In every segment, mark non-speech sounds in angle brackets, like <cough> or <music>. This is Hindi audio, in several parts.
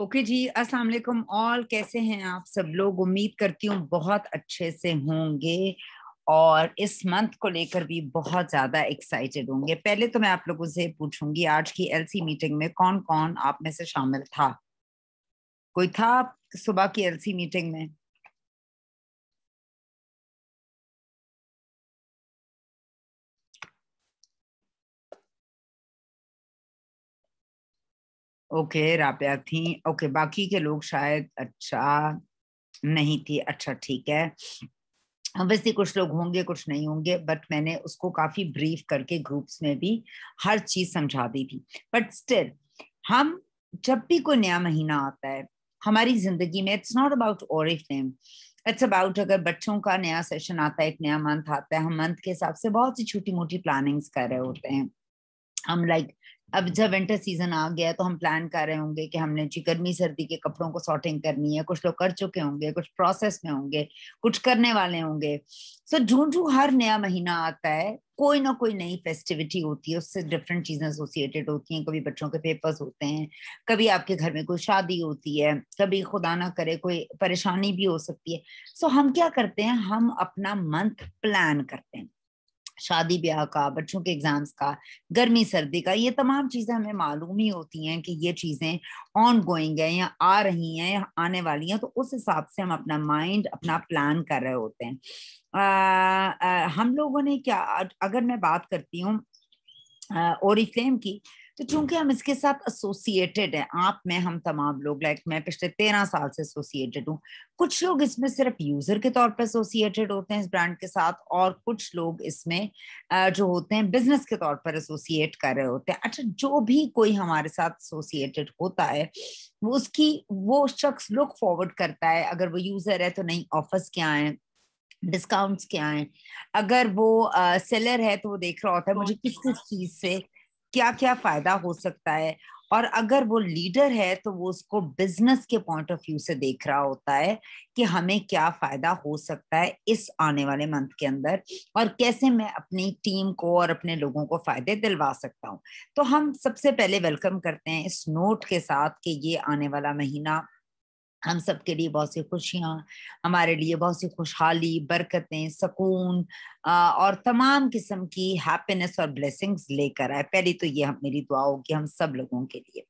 ओके जी अस्सलाम वालेकुम ऑल कैसे हैं आप सब लोग उम्मीद करती हूँ बहुत अच्छे से होंगे और इस मंथ को लेकर भी बहुत ज़्यादा एक्साइटेड होंगे पहले तो मैं आप लोगों से पूछूंगी आज की एलसी मीटिंग में कौन कौन आप में से शामिल था कोई था सुबह की एलसी मीटिंग में ओके राबिया थी ओके बाकी के लोग शायद अच्छा नहीं थी अच्छा ठीक है वैसे कुछ लोग होंगे कुछ नहीं होंगे बट मैंने उसको काफी ब्रीफ करके ग्रुप्स में भी हर चीज समझा दी थी बट स्टिल हम जब भी कोई नया महीना आता है हमारी जिंदगी में इट्स नॉट अबाउट और इट्स अबाउट अगर बच्चों का नया सेशन आता है एक नया मंथ आता है हम मंथ के हिसाब से बहुत सी छोटी मोटी प्लानिंग्स कर रहे होते हैं हम लाइक अब जब विंटर सीजन आ गया तो हम प्लान कर रहे होंगे कि हमने जी गर्मी सर्दी के कपड़ों को सॉर्टिंग करनी है कुछ लोग कर चुके होंगे कुछ प्रोसेस में होंगे कुछ करने वाले होंगे सो जून जू हर नया महीना आता है कोई ना कोई नई फेस्टिविटी होती है उससे डिफरेंट चीजें एसोसिएटेड होती हैं कभी बच्चों के पेपर्स होते हैं कभी आपके घर में कोई शादी होती है कभी खुदा ना करे कोई परेशानी भी हो सकती है सो so, हम क्या करते हैं हम अपना मंथ प्लान करते हैं शादी ब्याह का बच्चों के एग्जाम्स का गर्मी सर्दी का ये तमाम चीज़ें हमें मालूम ही होती हैं कि ये चीज़ें ऑन गोइंग है या आ रही हैं या आने वाली हैं तो उस हिसाब से हम अपना माइंड अपना प्लान कर रहे होते हैं आ, आ, हम लोगों ने क्या अगर मैं बात करती हूँ इफ्लेम की तो चूंकि हम इसके साथ एसोसिएटेड हैं आप मैं हम तमाम लोग लाइक मैं पिछले तेरह साल से एसोसिएटेड हूँ कुछ लोग इसमें सिर्फ यूजर के तौर पर एसोसिएटेड होते हैं इस ब्रांड के साथ और कुछ लोग इसमें जो होते हैं बिजनेस के तौर पर एसोसिएट कर रहे होते हैं अच्छा जो भी कोई हमारे साथ एसोसिएटेड होता है वो उसकी वो शख्स लुक फॉरवर्ड करता है अगर वो यूजर है तो नहीं ऑफर्स क्या है डिस्काउंट्स क्या है अगर वो सेलर uh, है तो वो देख रहा होता है मुझे किस किस चीज से क्या क्या फायदा हो सकता है और अगर वो लीडर है तो वो उसको बिजनेस के पॉइंट ऑफ व्यू से देख रहा होता है कि हमें क्या फायदा हो सकता है इस आने वाले मंथ के अंदर और कैसे मैं अपनी टीम को और अपने लोगों को फायदे दिलवा सकता हूँ तो हम सबसे पहले वेलकम करते हैं इस नोट के साथ कि ये आने वाला महीना हम सब के लिए बहुत सी खुशियाँ हमारे लिए बहुत सी खुशहाली बरकतें सकून और तमाम किस्म की हैप्पीनेस और ब्लेसिंग्स लेकर आए पहली तो ये हम मेरी दुआ होगी हम सब लोगों के लिए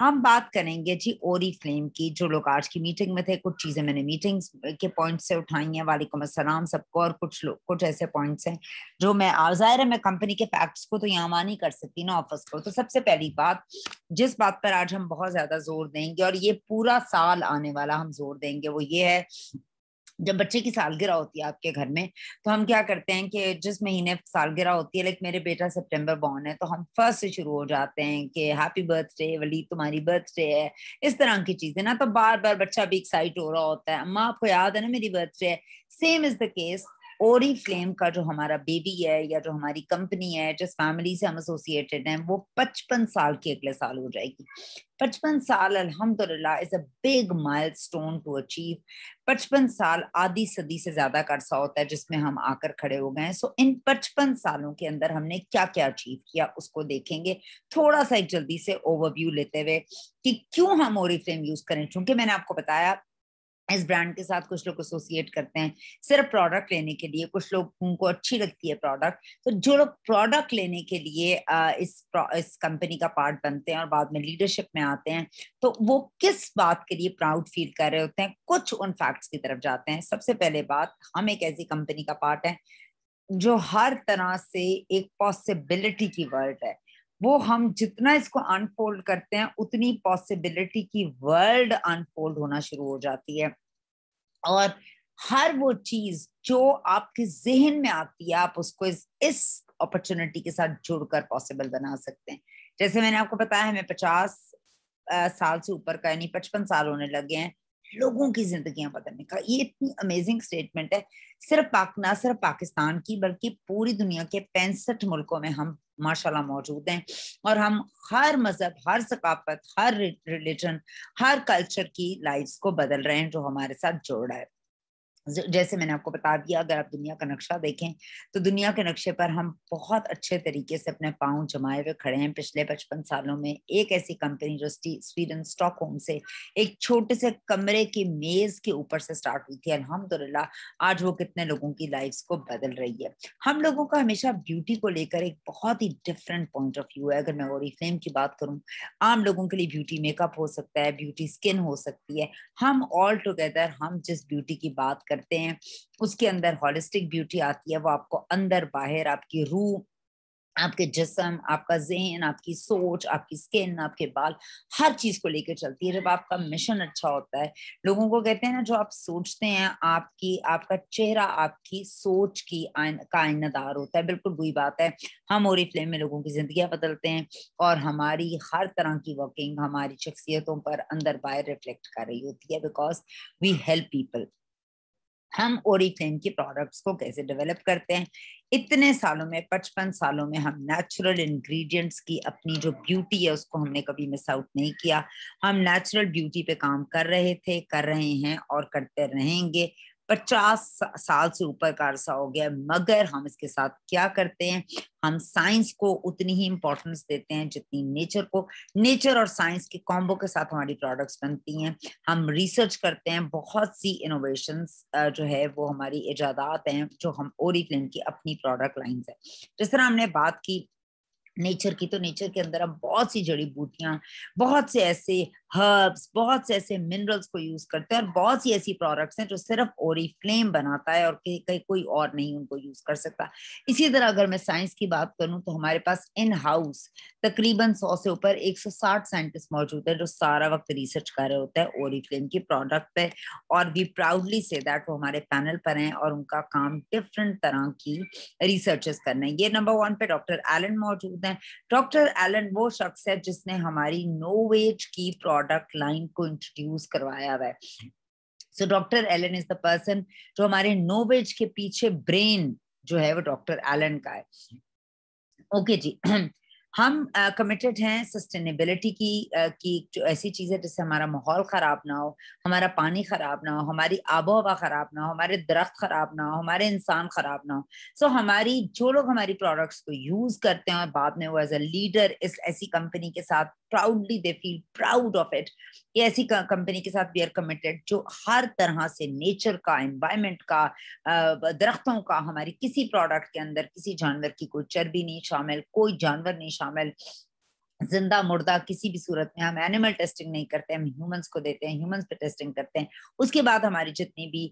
हम बात करेंगे जी ओरी फ्लेम की जो लोग आज की मीटिंग में थे कुछ चीज़ें मैंने मीटिंग्स के पॉइंट से उठाई हैं वालेकुम असलम सबको और कुछ लोग कुछ ऐसे पॉइंट्स हैं जो मैं ज़ाहिर है मैं कंपनी के फैक्ट्स को तो यहाँ वहाँ नहीं कर सकती ना ऑफिस को तो सबसे पहली बात जिस बात पर आज हम बहुत ज़्यादा जोर देंगे और ये पूरा साल आने वाला हम जोर देंगे वो ये है जब बच्चे की सालगिरह होती है आपके घर में तो हम क्या करते हैं कि जिस महीने सालगिरह होती है लाइक मेरे बेटा सितंबर बॉर्न है तो हम फर्स्ट से शुरू हो जाते हैं कि हैप्पी बर्थडे वली तुम्हारी बर्थडे है इस तरह की चीजें ना तो बार बार बच्चा भी एक्साइट हो रहा होता है अम्मा आपको याद है ना मेरी बर्थडे है same is the case Oriflame का जो हमारा बेबी है या जो हमारी कंपनी है जिस फैमिली से हम एसोसिएटेड हैं वो पचपन साल की अगले साल हो जाएगी पचपन साल अल्हम्दुलिल्लाह is a big milestone to achieve पचपन साल आधी सदी से ज्यादा का अरसा होता है जिसमें हम आकर खड़े हो गए हैं सो इन पचपन सालों के अंदर हमने क्या क्या अचीव किया उसको देखेंगे थोड़ा सा एक जल्दी से ओवरव्यू लेते हुए कि क्यों हम ओरी फ्लेम यूज करें क्योंकि मैंने आपको बताया इस ब्रांड के साथ कुछ लोग एसोसिएट करते हैं सिर्फ प्रोडक्ट लेने के लिए कुछ लोग उनको अच्छी लगती है प्रोडक्ट तो जो लोग प्रोडक्ट लेने के लिए इस इस कंपनी का पार्ट बनते हैं और बाद में लीडरशिप में आते हैं तो वो किस बात के लिए प्राउड फील कर रहे होते हैं कुछ उन फैक्ट्स की तरफ जाते हैं सबसे पहले बात हम एक ऐसी कंपनी का पार्ट है जो हर तरह से एक पॉसिबिलिटी की वर्ल्ड है वो हम जितना इसको अनफोल्ड करते हैं उतनी पॉसिबिलिटी की वर्ल्ड अनफोल्ड होना शुरू हो जाती है और हर वो चीज जो आपके जहन में आती है आप उसको इस इस अपॉर्चुनिटी के साथ जुड़कर पॉसिबल बना सकते हैं जैसे मैंने आपको बताया हमें पचास साल से ऊपर का यानी पचपन साल होने लगे हैं लोगों की जिंदगियां बदलने का ये इतनी अमेजिंग स्टेटमेंट है सिर्फ पाक ना सिर्फ पाकिस्तान की बल्कि पूरी दुनिया के पैंसठ मुल्कों में हम माशाल्लाह मौजूद हैं और हम हर मज़हब हर सकाफत हर रिलीजन हर कल्चर की लाइफ को बदल रहे हैं जो हमारे साथ जोड़ रहा है जैसे मैंने आपको बता दिया अगर आप दुनिया का नक्शा देखें तो दुनिया के नक्शे पर हम बहुत अच्छे तरीके से अपने पाँव जमाए हुए खड़े हैं पिछले पचपन सालों में एक ऐसी कंपनी जो स्वीडन स्टॉक होम से एक छोटे से कमरे की मेज के ऊपर से स्टार्ट हुई थी अलहमदुल्ला आज वो कितने लोगों की लाइफ को बदल रही है हम लोगों का हमेशा ब्यूटी को लेकर एक बहुत ही डिफरेंट पॉइंट ऑफ व्यू है अगर मैं और फ्लेम की बात करूँ आम लोगों के लिए ब्यूटी मेकअप हो सकता है ब्यूटी स्किन हो सकती है हम ऑल टुगेदर हम जिस ब्यूटी की बात कर करते हैं उसके अंदर हॉलिस्टिक ब्यूटी आती है वो आपको अंदर बाहर आपकी रूह आपके जिसम आपका जहन आपकी सोच आपकी स्किन आपके बाल हर चीज को लेकर चलती है जब आपका मिशन अच्छा होता है लोगों को कहते हैं ना जो आप सोचते हैं आपकी आपका चेहरा आपकी सोच की कायनदार होता है बिल्कुल वही बात है हम और फ्लेम में लोगों की जिंदगियां बदलते हैं और हमारी हर तरह की वर्किंग हमारी शख्सियतों पर अंदर बाहर रिफ्लेक्ट कर रही होती है बिकॉज वी हेल्प पीपल हम ओरिफेम की प्रोडक्ट्स को कैसे डेवलप करते हैं इतने सालों में पचपन सालों में हम नेचुरल इंग्रेडिएंट्स की अपनी जो ब्यूटी है उसको हमने कभी मिस आउट नहीं किया हम नेचुरल ब्यूटी पे काम कर रहे थे कर रहे हैं और करते रहेंगे पचास साल से ऊपर का अरसा हो गया मगर हम इसके साथ क्या करते हैं हम साइंस को उतनी ही इम्पोर्टेंस देते हैं जितनी नेचर को नेचर और साइंस के कॉम्बो के साथ हमारी प्रोडक्ट्स बनती हैं हम रिसर्च करते हैं बहुत सी इनोवेशन जो है वो हमारी ईजादात हैं जो हम ओरी की अपनी प्रोडक्ट लाइन है जिस तरह हमने बात की नेचर की तो नेचर के अंदर हम बहुत सी जड़ी बूटियां बहुत से ऐसे हर्ब्स बहुत से ऐसे मिनरल्स को यूज करते हैं और बहुत सी ऐसी प्रोडक्ट्स हैं जो सिर्फ ओरी फ्लेम बनाता है और कहीं कहीं कोई और नहीं उनको यूज कर सकता इसी तरह अगर मैं साइंस की बात करूं तो हमारे पास इन हाउस तकरीबन सौ से ऊपर एक साइंटिस्ट मौजूद है जो सारा वक्त रिसर्च कर रहे होते हैं ओरी फ्लेम की प्रोडक्ट पे और वी प्राउडली से दैट वो हमारे पैनल पर हैं और उनका काम डिफरेंट तरह की रिसर्चेस करना है ये नंबर वन पे डॉक्टर एलन मौजूद होते हैं डॉक्टर एलन वो शख्स है जिसने हमारी नोवेज की प्रोडक्ट लाइन को इंट्रोड्यूस करवाया हुआ है so doctor Alan is the person जो हमारे नोवेज के पीछे ब्रेन जो है वो डॉक्टर एलन का है ओके okay जी हम कमिटेड हैं सस्टेनेबिलिटी की की जो ऐसी चीज़ है जिससे हमारा माहौल ख़राब ना हो हमारा पानी ख़राब ना हो हमारी आबो हवा ख़राब ना हो हमारे दरख्त ख़राब ना हो हमारे इंसान ख़राब ना हो सो हमारी जो लोग हमारी प्रोडक्ट्स को यूज़ करते हैं और बाद में वो एज अ लीडर इस ऐसी कंपनी के साथ proudly they feel proud of it ये ऐसी कंपनी के साथ वी आर कमिटेड जो हर तरह से नेचर का एनवायरमेंट का दरख्तों का हमारी किसी प्रोडक्ट के अंदर किसी जानवर की कोई चर्बी नहीं शामिल कोई जानवर नहीं शामिल शामिल जिंदा मुर्दा किसी भी सूरत में हम एनिमल टेस्टिंग नहीं करते हम ह्यूमंस को देते हैं ह्यूमंस पे टेस्टिंग करते हैं उसके बाद हमारी जितनी भी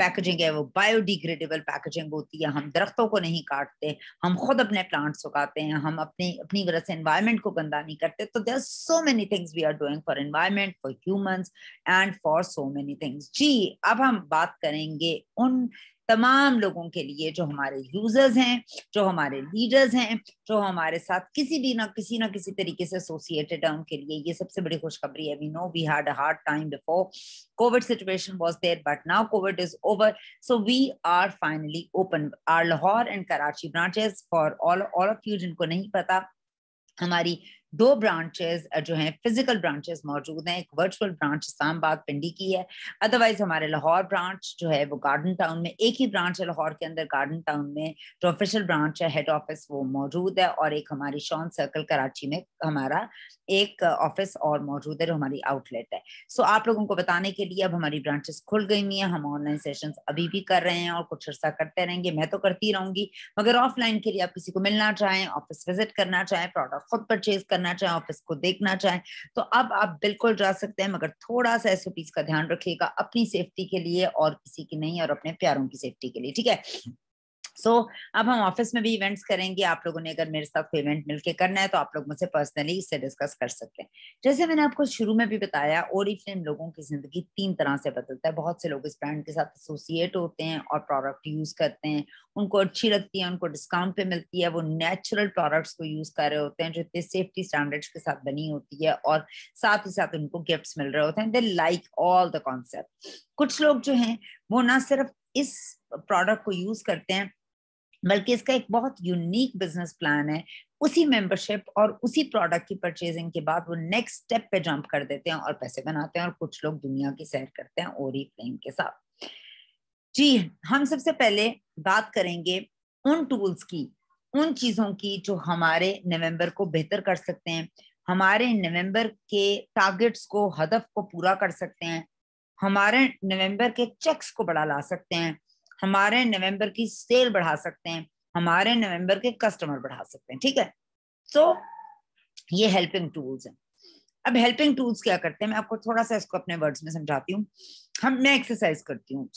पैकेजिंग है वो बायोडिग्रेडेबल पैकेजिंग होती है हम दरख्तों को नहीं काटते हम खुद अपने प्लांट्स उगाते हैं हम अपनी अपनी वजह से इन्वायरमेंट को गंदा नहीं करते तो there so many things we are doing for environment for humans and for so many things जी अब हम बात करेंगे उन तमाम लोगों के लिए जो हमारे यूजर्स हैं जो हमारे लीडर्स हैं जो हमारे साथ किसी भी ना किसी ना किसी तरीके से एसोसिएटेड है उनके लिए ये सबसे बड़ी खुशखबरी है we know we had a hard time before covid situation was there but now covid is over so we are finally open our Lahore and Karachi branches for all all of you जिनको नहीं पता हमारी दो ब्रांचेस जो हैं फिजिकल ब्रांचेस मौजूद हैं एक वर्चुअल ब्रांच इस्लामाबाद पिंडी की है अदरवाइज हमारे लाहौर ब्रांच जो है वो गार्डन टाउन में एक ही ब्रांच है लाहौर के अंदर गार्डन टाउन में जो ऑफिशियल ब्रांच है हेड ऑफिस वो मौजूद है और एक हमारी शॉन सर्कल कराची में हमारा एक ऑफिस और मौजूद है जो हमारी आउटलेट है सो आप लोगों को बताने के लिए अब हमारी ब्रांचेस खुल गई हुई हैं हम ऑनलाइन सेशन अभी भी कर रहे हैं और कुछ अर्सा करते रहेंगे मैं तो करती रहूंगी मगर ऑफलाइन के लिए आप किसी को मिलना चाहें ऑफिस विजिट करना चाहें प्रोडक्ट खुद परचेज करना करना चाहें ऑफिस को देखना चाहें तो अब आप बिल्कुल जा सकते हैं मगर थोड़ा सा एस का ध्यान रखिएगा अपनी सेफ्टी के लिए और किसी की नहीं और अपने प्यारों की सेफ्टी के लिए ठीक है सो so, अब हम ऑफिस में भी इवेंट्स करेंगे आप लोगों ने अगर मेरे साथ कोई इवेंट मिलके करना है तो आप लोग मुझसे पर्सनली इससे डिस्कस कर सकते हैं जैसे मैंने आपको शुरू में भी बताया ओडी फिल्म लोगों की जिंदगी तीन तरह से बदलता है बहुत से लोग इस ब्रांड के साथ एसोसिएट होते हैं और प्रोडक्ट यूज करते हैं उनको अच्छी लगती है उनको डिस्काउंट पे मिलती है वो नेचुरल प्रोडक्ट्स को यूज कर रहे होते हैं जो इतने सेफ्टी स्टैंडर्ड्स के साथ बनी होती है और साथ ही साथ उनको गिफ्ट मिल रहे होते हैं they like all the concept कुछ लोग जो हैं वो ना सिर्फ इस प्रोडक्ट को यूज करते हैं बल्कि इसका एक बहुत यूनिक बिजनेस प्लान है उसी मेंबरशिप और उसी प्रोडक्ट की परचेजिंग के बाद वो नेक्स्ट स्टेप पे जंप कर देते हैं और पैसे बनाते हैं और कुछ लोग दुनिया की सैर करते हैं ओरी प्लेन के साथ जी हम सबसे पहले बात करेंगे उन टूल्स की उन चीजों की जो हमारे नवंबर को बेहतर कर सकते हैं हमारे नवंबर के टारगेट्स को हदफ को पूरा कर सकते हैं हमारे नवंबर के चेक्स को बढ़ा ला सकते हैं हमारे नवंबर की सेल बढ़ा सकते हैं हमारे नवंबर के कस्टमर बढ़ा सकते हैं ठीक है तो ये हेल्पिंग टूल्स हैं अब हेल्पिंग टूल्स क्या करते हैं मैं आपको थोड़ा सा इसको अपने वर्ड्स में समझाती हूँ हम मैं एक्सरसाइज करती हूँ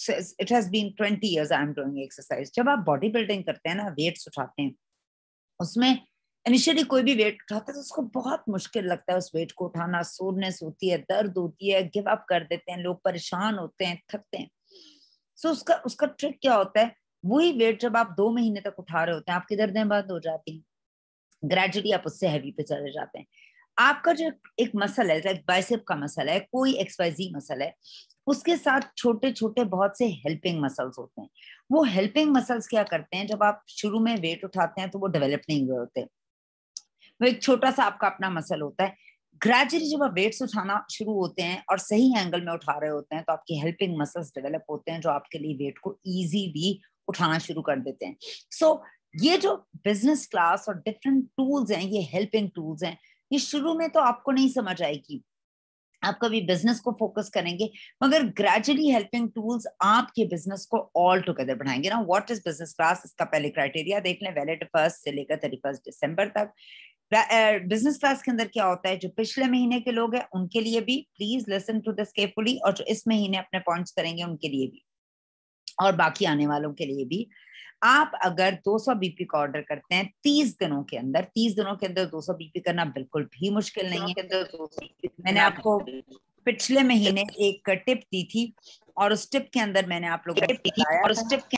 it has been twenty years I am doing exercise जब आप बॉडी बिल्डिंग करते हैं ना वेट्स उठाते हैं उसमें इनिशियली कोई भी वेट उठाता है तो उसको बहुत मुश्किल लगता है उस वेट को उठाना सोरनेस होती है दर्द होती है गिव अप कर देते हैं लोग परेशान होते हैं थकते हैं सो so, उसका उसका ट्रिक क्या होता है वही वेट जब आप दो महीने तक उठा रहे होते हैं आपकी दर्दें बंद हो जाती हैं ग्रेजुअली आप उससे हैवी पे चले जाते हैं आपका जो एक मसल है लाइक बाइसेप का मसल है कोई एक्सवाइजी मसल है उसके साथ छोटे छोटे बहुत से हेल्पिंग मसल्स होते हैं वो हेल्पिंग मसल्स क्या करते हैं जब आप शुरू में वेट उठाते हैं तो वो डेवलप नहीं हुए होते वो एक छोटा सा आपका अपना मसल होता है ग्रेजुअली जब आप वेट्स उठाना शुरू होते हैं और सही एंगल में उठा रहे होते हैं तो आपकी हेल्पिंग मसल्स डेवलप होते हैं जो आपके लिए वेट को ईजी भी उठाना शुरू कर देते हैं सो so, ये जो बिजनेस क्लास और डिफरेंट टूल्स हैं ये हेल्पिंग टूल्स हैं ये शुरू में तो आपको नहीं समझ आएगी आप कभी बिजनेस को फोकस करेंगे मगर ग्रेजुअली हेल्पिंग टूल्स आपके बिजनेस को ऑल टुगेदर बढ़ाएंगे ना व्हाट इज बिजनेस क्लास इसका पहले क्राइटेरिया देख लें वैलिड फर्स्ट से लेकर थर्टी फर्स्ट दिसंबर तक बिजनेस क्लास के अंदर क्या होता है जो पिछले महीने के लोग हैं उनके लिए भी please listen to this carefully और जो इस महीने अपने पॉइंट्स करेंगे उनके लिए भी और बाकी आने वालों के लिए भी आप अगर 200 बीपी का ऑर्डर करते हैं 30 दिनों के अंदर 30 दिनों के अंदर 200 बीपी करना बिल्कुल भी मुश्किल नहीं है मैंने आपको पिछले महीने एक टिप दी थी और उस टिप के अंदर मैंने आप लोगों को और उस टिप के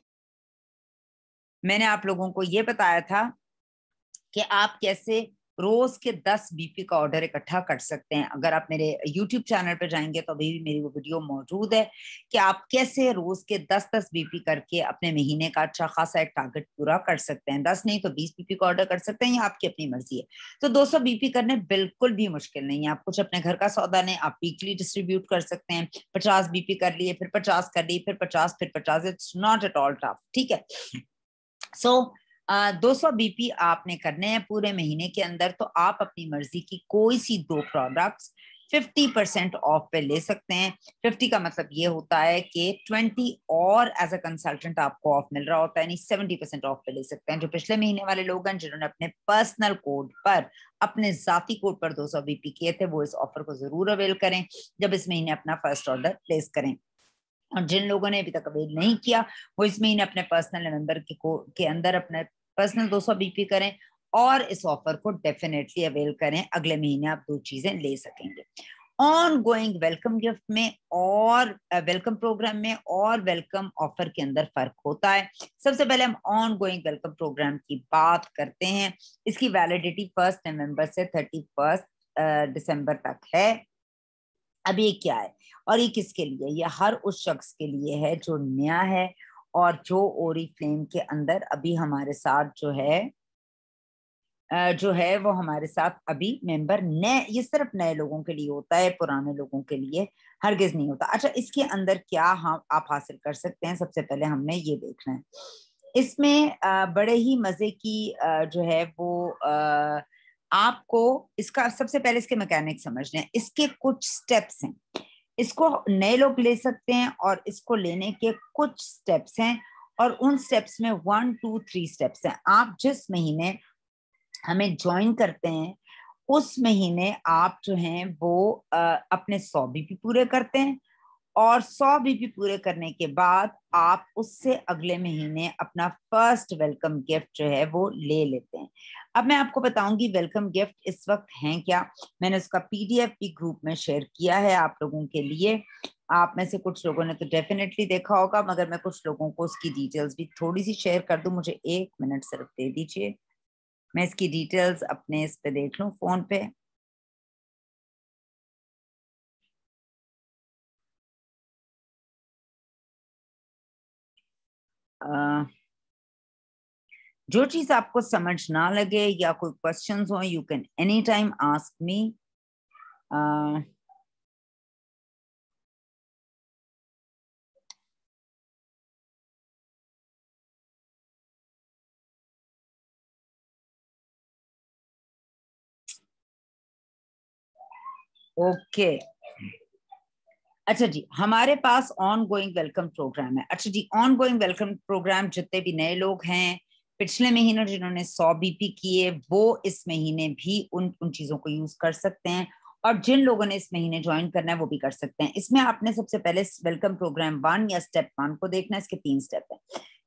मैंने आप लोगों को ये बताया था कि आप कैसे रोज के दस बीपी का ऑर्डर इकट्ठा कर सकते हैं अगर आप मेरे यूट्यूब चैनल पर जाएंगे तो अभी भी मेरी वो वीडियो मौजूद है कि आप कैसे रोज के दस दस बीपी करके अपने महीने का अच्छा खासा एक टारगेट पूरा कर सकते हैं दस नहीं तो बीस बीपी का ऑर्डर कर सकते हैं ये आपकी अपनी मर्जी है तो दो सौ बीपी करने बिल्कुल भी मुश्किल नहीं है आप कुछ अपने घर का सौदा लें आप वीकली डिस्ट्रीब्यूट कर सकते हैं पचास बीपी कर लिए फिर पचास कर लिए फिर पचास फिर पचास it's not at all tough ठीक है सो so, दो सौ बीपी आपने करने हैं पूरे महीने के अंदर तो आप अपनी मर्जी की कोई सी दो प्रोडक्ट्स 50 परसेंट ऑफ पे ले सकते हैं 50 का मतलब ये होता है कि 20 और एज अ कंसल्टेंट आपको ऑफ मिल रहा होता है यानी 70 परसेंट ऑफ पे ले सकते हैं जो पिछले महीने वाले लोग हैं जिन्होंने अपने पर्सनल कोड पर अपने जाती कोड पर 200 बीपी किए थे वो इस ऑफर को जरूर अवेल करें जब इस महीने अपना फर्स्ट ऑर्डर प्लेस करें और जिन लोगों ने अभी तक अवेल नहीं किया वो इस महीने अपने पर्सनल नवंबर के को के अंदर अपने पर्सनल 200 बीपी करें और इस ऑफर को डेफिनेटली अवेल करें अगले महीने आप दो चीजें ले सकेंगे ऑन गोइंग वेलकम गिफ्ट में और वेलकम प्रोग्राम में और वेलकम ऑफर के अंदर फर्क होता है सबसे पहले हम ऑन गोइंग वेलकम प्रोग्राम की बात करते हैं इसकी वैलिडिटी फर्स्ट नवंबर से थर्टी फर्स्ट दिसंबर तक है अब ये क्या है और ये किसके लिए ये हर उस शख्स के लिए है जो नया है और जो ओरी फ्लेम के अंदर अभी हमारे साथ जो है जो है वो हमारे साथ अभी मेंबर नए ये सिर्फ नए लोगों के लिए होता है पुराने लोगों के लिए हरगिज नहीं होता अच्छा इसके अंदर क्या हम आप हासिल कर सकते हैं सबसे पहले हमने ये देखना है इसमें बड़े ही मजे की जो है वो आपको इसका सबसे पहले इसके मैकेनिक समझने हैं इसके कुछ स्टेप्स हैं इसको नए लोग ले सकते हैं और इसको लेने के कुछ स्टेप्स हैं और उन स्टेप्स में वन टू थ्री स्टेप्स हैं आप जिस महीने हमें ज्वाइन करते हैं उस महीने आप जो हैं वो आ, अपने सौ भी पूरे करते हैं और सौ बीपी पूरे करने के बाद आप उससे अगले महीने अपना फर्स्ट वेलकम गिफ्ट जो है वो ले लेते हैं अब मैं आपको बताऊंगी वेलकम गिफ्ट इस वक्त हैं क्या मैंने उसका पीडीएफ भी ग्रुप में शेयर किया है आप लोगों के लिए आप में से कुछ लोगों ने तो डेफिनेटली देखा होगा मगर मैं कुछ लोगों को उसकी डिटेल्स भी थोड़ी सी शेयर कर दू मुझे एक मिनट सिर्फ दे दीजिए मैं इसकी डिटेल्स अपने इस पे देख लू फोन पे जो चीज आपको समझ ना लगे या कोई क्वेश्चन हो you can any time ask me okay अच्छा जी हमारे पास ऑन गोइंग वेलकम प्रोग्राम है अच्छा जी ऑन गोइंग वेलकम प्रोग्राम जितने भी नए लोग हैं पिछले महीने जिन्होंने सौ बीपी किए वो इस महीने भी उन उन चीजों को यूज कर सकते हैं और जिन लोगों ने इस महीने ज्वाइन करना है वो भी कर सकते हैं इसमें आपने सबसे पहले वेलकम प्रोग्राम वन या स्टेप वन को देखना है इसके तीन स्टेप है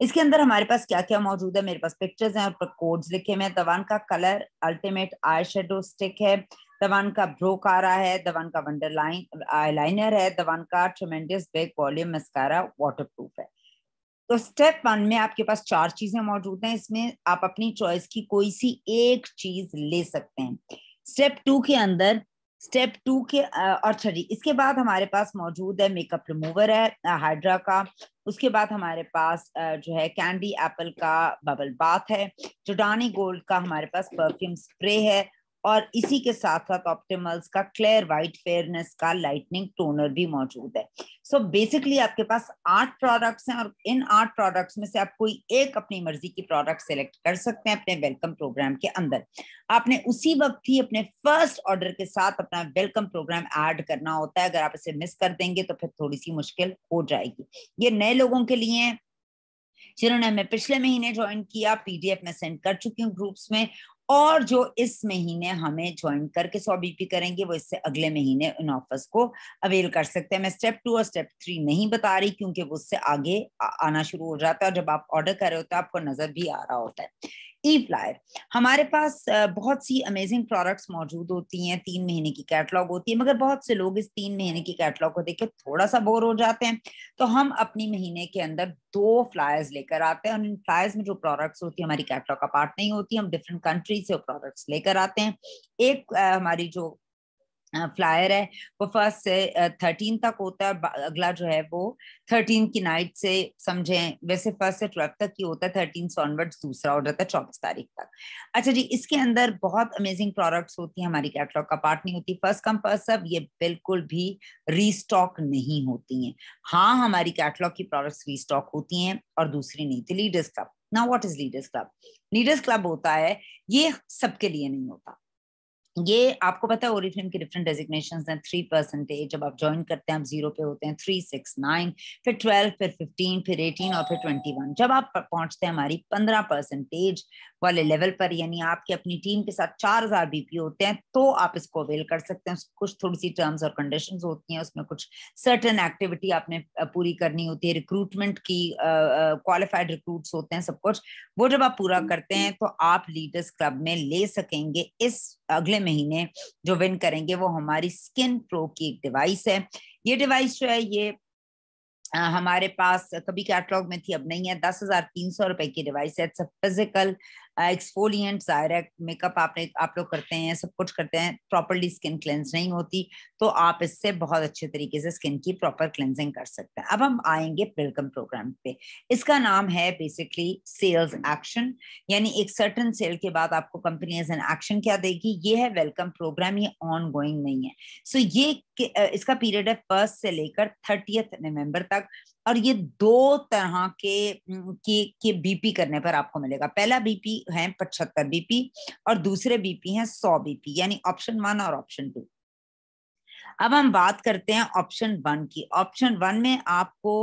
इसके अंदर हमारे पास क्या क्या मौजूद है मेरे पास पिक्चर्स हैं और कोड्स लिखे हुए हैं तवान का colour ultimate eye shadow stick है दवान का का आ रहा है द का वंडरलाइन आईलाइनर है दवान का tremendous big volume mascara waterproof है तो स्टेप वन में आपके पास चार चीजें मौजूद हैं इसमें आप अपनी चॉइस की कोई सी एक चीज ले सकते हैं स्टेप टू के अंदर स्टेप टू के और सॉरी इसके बाद हमारे पास मौजूद है मेकअप रिमूवर है हाइड्रा का उसके बाद हमारे पास जो है कैंडी एप्पल का बबल बाथ है जोडानी गोल्ड का हमारे पास परफ्यूम स्प्रे है और इसी के साथ साथ ऑप्टिमल्स का क्लियर व्हाइट फेयरनेस का लाइटनिंग टोनर भी मौजूद है सो so बेसिकली आपके पास आठ प्रोडक्ट्स हैं और इन आठ प्रोडक्ट्स में से आप कोई एक अपनी मर्जी की प्रोडक्ट सेलेक्ट कर सकते हैं अपने वेलकम प्रोग्राम के अंदर आपने उसी वक्त ही अपने फर्स्ट ऑर्डर के साथ अपना वेलकम प्रोग्राम ऐड करना होता है अगर आप इसे मिस कर देंगे तो फिर थोड़ी सी मुश्किल हो जाएगी ये नए लोगों के लिए जिन्होंने हमें पिछले महीने ज्वाइन किया पीडीएफ में सेंड कर चुकी हूँ ग्रुप्स में और जो इस महीने हमें ज्वाइन करके सौ बीपी करेंगे वो इससे अगले महीने उन ऑफर्स को अवेल कर सकते हैं मैं स्टेप टू और स्टेप थ्री नहीं बता रही क्योंकि वो उससे आगे आना शुरू हो जाता है और जब आप ऑर्डर कर रहे होते हैं आपको नजर भी आ रहा होता है ई हमारे पास बहुत सी अमेजिंग प्रोडक्ट्स मौजूद होती हैं तीन महीने की कैटलॉग होती है मगर बहुत से लोग इस तीन महीने की कैटलॉग को देख के थोड़ा सा बोर हो जाते हैं तो हम अपनी महीने के अंदर दो फ्लायर्स लेकर आते हैं और इन फ्लायर्स में जो प्रोडक्ट्स होती है हमारी कैटलॉग का पार्ट नहीं होती हम डिफरेंट कंट्रीज से प्रोडक्ट्स लेकर आते हैं एक हमारी जो फ्लायर है वो फर्स्ट से थर्टीन तक होता है अगला जो है वो थर्टीन की नाइट से समझें वैसे फर्स्ट से ट्वेल्व तक ही होता है थर्टीन से ऑनवर्ड्स दूसरा हो जाता है चौबीस तारीख तक अच्छा जी इसके अंदर बहुत अमेजिंग प्रोडक्ट्स होती हैं हमारी कैटलॉग का पार्ट नहीं होती फर्स्ट कम फर्स्ट सब ये बिल्कुल भी रीस्टॉक नहीं होती हैं हाँ हमारी कैटलॉग की प्रोडक्ट्स रीस्टॉक होती हैं और दूसरी नहीं थी leaders club now what is leaders club leaders club होता है ये सबके लिए नहीं होता ये आपको पता है ओरिफ्लेम के डिफरेंट डेजिग्नेशन हैं थ्री परसेंटेज जब आप ज्वाइन करते हैं आप जीरो पे होते हैं थ्री सिक्स नाइन फिर ट्वेल्व फिर फिफ्टीन फिर एटीन और फिर ट्वेंटी वन जब आप पहुंचते हैं हमारी पंद्रह परसेंटेज वाले लेवल पर यानी आपकी अपनी टीम के साथ चार हजार बीपी होते हैं तो आप इसको अवेल कर सकते हैं कुछ थोड़ी सी टर्म्स और कंडीशन होती हैं उसमें कुछ सर्टन एक्टिविटी आपने पूरी करनी होती है रिक्रूटमेंट की क्वालिफाइड रिक्रूट होते हैं सब कुछ वो जब आप पूरा हम्म। करते हैं तो आप लीडर्स क्लब में ले सकेंगे इस अगले महीने जो विन करेंगे वो हमारी स्किन प्रो की एक डिवाइस है ये डिवाइस जो है ये हमारे पास कभी कैटलॉग में थी अब नहीं है दस हजार तीन सौ रुपए की डिवाइस है it's a physical exfoliant direct makeup आपने आप लोग करते हैं सब कुछ करते हैं प्रॉपरली स्किन क्लेंस नहीं होती तो आप इससे बहुत अच्छे तरीके से स्किन की प्रॉपर क्लेंजिंग कर सकते हैं अब हम आएंगे वेलकम प्रोग्राम पे इसका नाम है बेसिकली सेल्स एक्शन यानी एक सर्टन सेल के बाद आपको कंपनी एज एन एक्शन क्या देगी ये है वेलकम प्रोग्राम ये ऑन गोइंग नहीं है सो so ये इसका पीरियड है फर्स्ट से लेकर थर्टियथ नवम्बर तक और ये दो तरह के के, के बीपी करने पर आपको मिलेगा पहला बीपी है पचहत्तर बीपी और दूसरे बीपी है सौ बीपी यानी ऑप्शन वन और ऑप्शन टू अब हम बात करते हैं ऑप्शन वन की ऑप्शन वन में आपको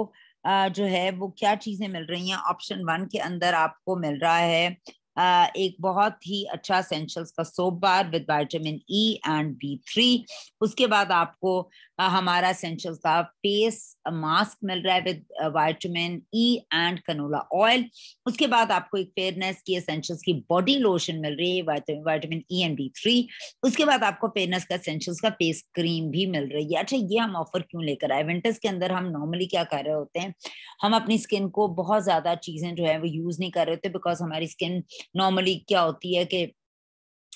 जो है वो क्या चीजें मिल रही हैं ऑप्शन वन के अंदर आपको मिल रहा है एक बहुत ही अच्छा सेंशल्स का soap bar with vitamin E and B three उसके बाद आपको हमारा सेंशल्स का फेस मास्क मिल रहा है with vitamin E and canola oil उसके बाद आपको एक फेयरनेस की एसेंशियल्स की बॉडी लोशन मिल रही है vitamin E and B three उसके बाद आपको फेयरनेस का एसेंशियल्स का फेस क्रीम भी मिल रही है अच्छा ये हम ऑफर क्यों लेकर आए विंटर्स के अंदर हम नॉर्मली क्या कर रहे होते हैं हम अपनी स्किन को बहुत ज्यादा चीजें जो है वो यूज नहीं कर रहे होते बिकॉज हमारी स्किन नॉर्मली क्या होती है कि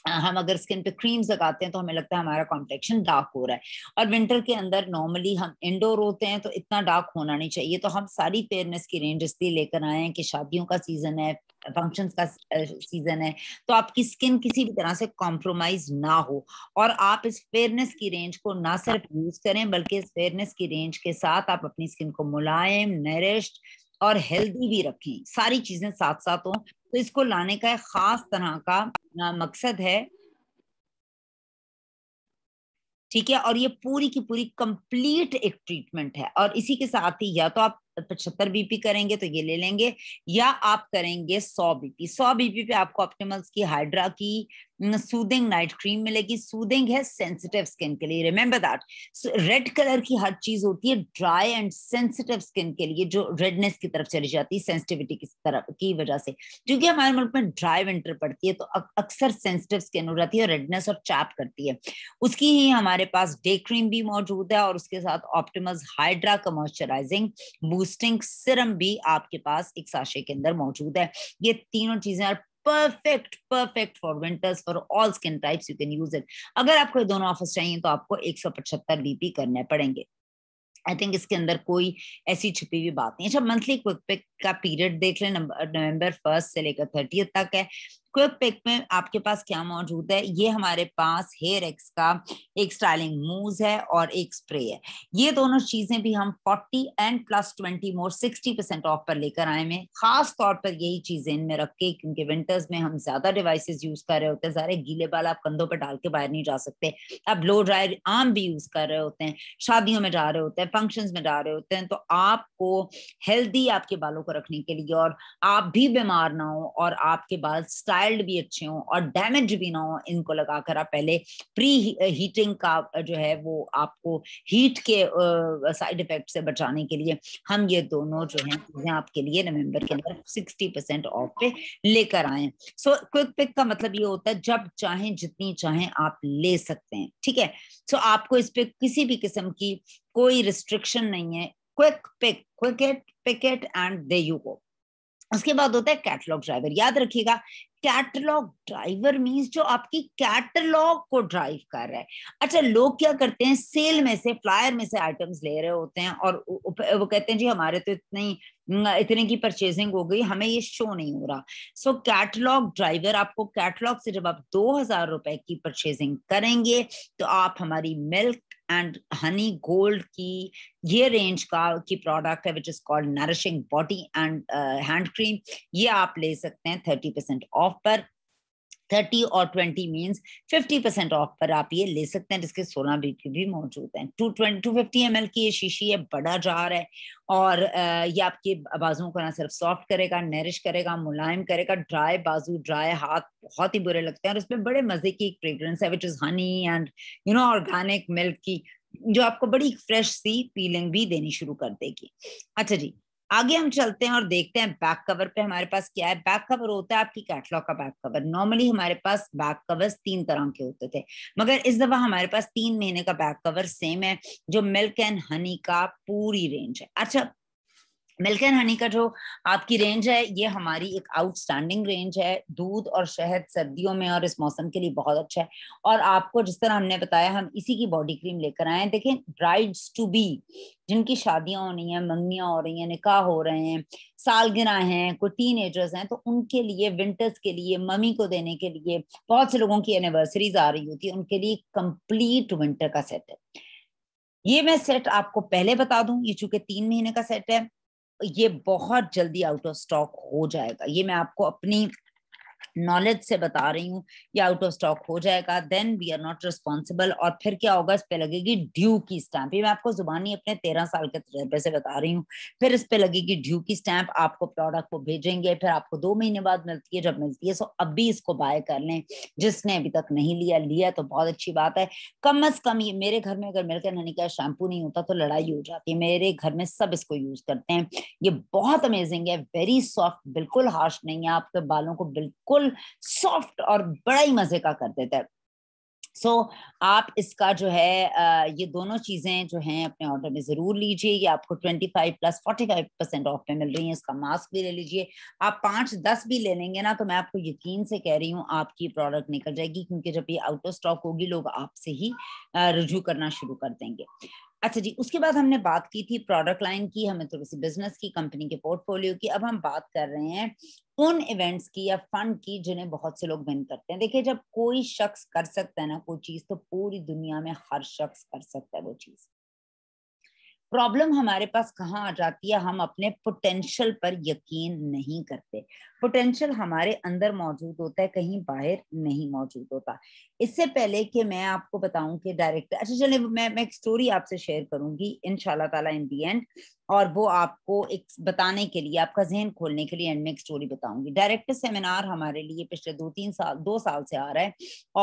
हम अगर स्किन पे क्रीम्स लगाते हैं तो हमें लगता है हमारा कॉम्प्लेक्शन डार्क हो रहा है और विंटर के अंदर नॉर्मली हम इंडोर होते हैं तो इतना डार्क होना नहीं चाहिए तो हम सारी फेयरनेस की रेंज इसलिए लेकर आए हैं कि शादियों का सीजन है फंक्शंस का सीजन है तो आपकी स्किन किसी भी तरह से कॉम्प्रोमाइज ना हो और आप इस फेयरनेस की रेंज को ना सिर्फ यूज करें बल्कि इस फेयरनेस की रेंज के साथ आप अपनी स्किन को मुलायम नरिश्ड और हेल्दी भी रखें सारी चीजें साथ साथ हों तो इसको लाने का खास तरह का मकसद है ठीक है और ये पूरी की पूरी कंप्लीट एक ट्रीटमेंट है और इसी के साथ ही या तो आप पचहत्तर बीपी करेंगे तो ये ले लेंगे या आप करेंगे सौ बीपी सौ बीपी पे आपको ऑप्टिमल्स की हाइड्रा की सूदिंग नाइट क्रीम मिलेगी सूदिंग है सेंसिटिव स्किन के लिए रिमेंबर दैट रेड कलर की हर चीज होती है ड्राई एंड सेंसिटिव स्किन के लिए जो रेडनेस की तरफ चली जाती है सेंसिटिविटी की तरफ की वजह से क्योंकि हमारे मुल्क में ड्राई विंटर पड़ती है तो अक्सर सेंसिटिव स्किन हो जाती है रेडनेस और चैप करती है उसकी ही हमारे पास डे क्रीम भी मौजूद है और उसके साथ ऑप्टिमस हाइड्रा का मॉइस्चराइजिंग बूस्टिंग सिरम भी आपके पास एक साशे के अंदर मौजूद है ये तीनों चीजें perfect perfect for winters for all skin types you can use it अगर आपको दोनों ऑफर्स चाहिए तो आपको एक सौ पचहत्तर बीपी करने पड़ेंगे आई थिंक इसके अंदर कोई ऐसी छुपी हुई बात नहीं अच्छा मंथली क्विक पिक का पीरियड देख लें नवंबर फर्स्ट से लेकर थर्टीथ तक है क्विप पिक में आपके पास क्या मौजूद है ये हमारे पास हेयर एक्स का एक स्टाइलिंग मूव है और एक स्प्रे है ये दोनों चीजें भी हम 40 and plus 20 more 60 percent off पर लेकर आए हैं खास तौर पर यही चीजें इनमें रख के क्योंकि विंटर्स में हम ज्यादा डिवाइसेस यूज कर रहे होते हैं सारे गीले बाल आप कंधों पर डाल के बाहर नहीं जा सकते आप लो ड्रायर आम भी यूज कर रहे होते हैं शादियों में जा रहे होते हैं फंक्शन में जा रहे होते हैं तो आपको हेल्दी आपके बालों को रखने के लिए और आप भी बीमार ना हो और आपके बाल स्टाइल रिक्वायर्ड भी अच्छे हों और डैमेज भी ना हो इनको लगाकर आप पहले प्री हीटिंग का जो है वो आपको हीट के साइड इफेक्ट से बचाने के लिए हम ये दोनों जो है आपके लिए नवंबर के अंदर सिक्सटी परसेंट ऑफ पे लेकर आए सो क्विक पिक का मतलब ये होता है जब चाहें जितनी चाहें आप ले सकते हैं ठीक है सो so, आपको इस पे किसी भी किस्म की कोई रिस्ट्रिक्शन नहीं है क्विक पिक क्विकेट पिकेट एंड दे यू गो उसके बाद होता है कैटलॉग ड्राइवर याद रखिएगा कैटलॉग ड्राइवर मींस जो आपकी कैटलॉग को ड्राइव कर रहा है अच्छा लोग क्या करते हैं सेल में से फ्लायर में से आइटम्स ले रहे होते हैं और वो कहते हैं जी हमारे तो इतनी इतने की परचेजिंग हो गई हमें ये शो नहीं हो रहा सो कैटलॉग ड्राइवर आपको कैटलॉग से जब आप दो हजार रुपए की परचेजिंग करेंगे तो आप हमारी मिल्क एंड हनी गोल्ड की ये रेंज का की प्रोडक्ट है which is called nourishing body and hand cream ये आप ले सकते हैं थर्टी परसेंट ऑफ पर थर्टी और twenty means fifty percent off पर आप ये ले सकते हैं जिसके सोलह बीपी भी मौजूद हैं two twenty to fifty M की ये शीशी है बड़ा जार है और ये आपके बाजुओं को ना सिर्फ सॉफ्ट करेगा नरिश करेगा मुलायम करेगा ड्राई बाजू ड्राई हाथ बहुत ही बुरे लगते हैं और इसमें बड़े मजे की एक फ्रेग्रेंस है which is honey and you know organic milk की जो आपको बड़ी फ्रेश सी फीलिंग भी देनी शुरू कर देगी अच्छा जी आगे हम चलते हैं और देखते हैं बैक कवर पे हमारे पास क्या है बैक कवर होता है आपकी कैटलॉग का बैक कवर नॉर्मली हमारे पास बैक कवर्स तीन तरह के होते थे मगर इस दफा हमारे पास तीन महीने का बैक कवर सेम है जो मिल्क एंड हनी का पूरी रेंज है अच्छा मिल्क एंड हनी का जो आपकी रेंज है ये हमारी एक आउटस्टैंडिंग रेंज है दूध और शहद सर्दियों में और इस मौसम के लिए बहुत अच्छा है और आपको जिस तरह हमने बताया हम इसी की बॉडी क्रीम लेकर आए हैं देखें ब्राइड्स टू बी जिनकी शादियां हो रही हैं मंगनियां हो रही हैं निकाह हो रहे हैं सालगिरह हैं कोई टीन एजर्स हैं तो उनके लिए विंटर्स के लिए मम्मी को देने के लिए बहुत से लोगों की एनिवर्सरीज आ रही होती है उनके लिए कंप्लीट विंटर का सेट है ये मैं सेट आपको पहले बता दूं ये चूंकि तीन महीने का सेट है ये बहुत जल्दी आउट ऑफ स्टॉक हो जाएगा ये मैं आपको अपनी नॉलेज से बता रही हूँ ये आउट ऑफ स्टॉक हो जाएगा then we are not responsible और फिर क्या होगा इस पे लगेगी ड्यू की स्टैंप ये मैं आपको जुबानी अपने तेरह साल के तजर्बे से बता रही हूँ फिर इस पे लगेगी ड्यू की स्टैंप आपको प्रोडक्ट को भेजेंगे फिर आपको दो महीने बाद मिलती है जब मिलती है सो अभी इसको बाय कर लें जिसने अभी तक नहीं लिया लिया तो बहुत अच्छी बात है कम अज कम ये मेरे घर में अगर मिलकर ननी का शैम्पू नहीं होता तो लड़ाई हो जाती है मेरे घर में सब इसको यूज करते हैं ये बहुत अमेजिंग है वेरी सॉफ्ट बिल्कुल हार्श नहीं है आपके बालों को बिल्कुल बिल्कुल सॉफ्ट और बड़ा ही मजे का कर देता है सो so, आप इसका जो है आ, ये दोनों चीज़ें जो हैं अपने ऑर्डर में ज़रूर लीजिए ये आपको 25 प्लस 45 परसेंट ऑफ में मिल रही है इसका मास्क भी ले लीजिए आप पांच दस भी ले लेंगे ना तो मैं आपको यकीन से कह रही हूँ आपकी प्रोडक्ट निकल जाएगी क्योंकि जब ये आउट ऑफ स्टॉक होगी लोग आपसे ही रजू करना शुरू कर देंगे अच्छा जी उसके बाद हमने बात की थी प्रोडक्ट लाइन की हमें थोड़ी सी बिजनेस की कंपनी के पोर्टफोलियो की अब हम बात कर रहे हैं उन इवेंट्स की या फंड की जिन्हें बहुत से लोग विन करते हैं देखिए जब कोई शख्स कर सकता है ना कोई चीज तो पूरी दुनिया में हर शख्स कर सकता है वो चीज प्रॉब्लम हमारे पास कहाँ आ जाती है हम अपने पोटेंशियल पर यकीन नहीं करते पोटेंशियल हमारे अंदर मौजूद होता है कहीं बाहर नहीं मौजूद होता इससे पहले कि मैं आपको बताऊं कि डायरेक्टर अच्छा चले मैं मैं एक स्टोरी आपसे शेयर करूंगी इन ताला इन दी एंड और वो आपको एक बताने के लिए आपका जहन खोलने के लिए एंड में एक स्टोरी बताऊंगी डायरेक्टर सेमिनार हमारे लिए पिछले दो तीन साल दो साल से आ रहा है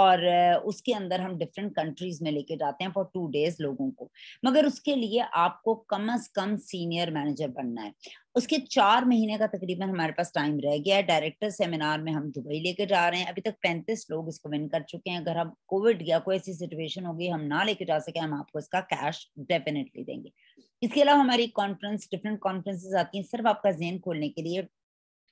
और उसके अंदर हम डिफरेंट कंट्रीज में लेके जाते हैं फॉर टू डेज लोगों को मगर उसके लिए आपको कम अज कम सीनियर मैनेजर बनना है उसके चार महीने का तकरीबन हमारे पास टाइम रह गया है डायरेक्टर सेमिनार में हम दुबई लेके जा रहे हैं अभी तक पैंतीस लोग इसको विन कर चुके हैं अगर हम कोविड या कोई ऐसी सिचुएशन होगी हम ना लेके जा सके हम आपको इसका कैश डेफिनेटली देंगे इसके अलावा हमारी कॉन्फ्रेंस डिफरेंट कॉन्फ्रेंसेस आती हैं सिर्फ आपका जेन खोलने के लिए